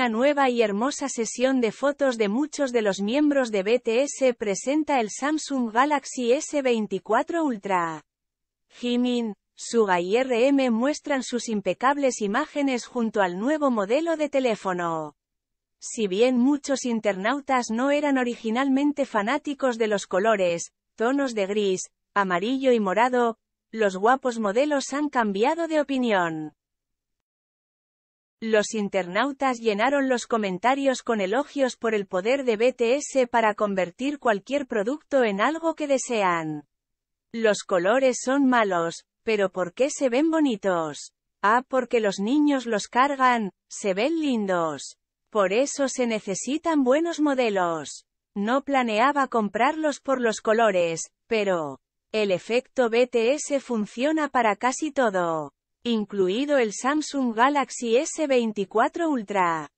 una nueva y hermosa sesión de fotos de muchos de los miembros de BTS presenta el Samsung Galaxy S24 Ultra. Jimin, Suga y RM muestran sus impecables imágenes junto al nuevo modelo de teléfono. Si bien muchos internautas no eran originalmente fanáticos de los colores, tonos de gris, amarillo y morado, los guapos modelos han cambiado de opinión. Los internautas llenaron los comentarios con elogios por el poder de BTS para convertir cualquier producto en algo que desean. Los colores son malos, pero ¿por qué se ven bonitos? Ah, porque los niños los cargan, se ven lindos. Por eso se necesitan buenos modelos. No planeaba comprarlos por los colores, pero... El efecto BTS funciona para casi todo incluido el Samsung Galaxy S24 Ultra.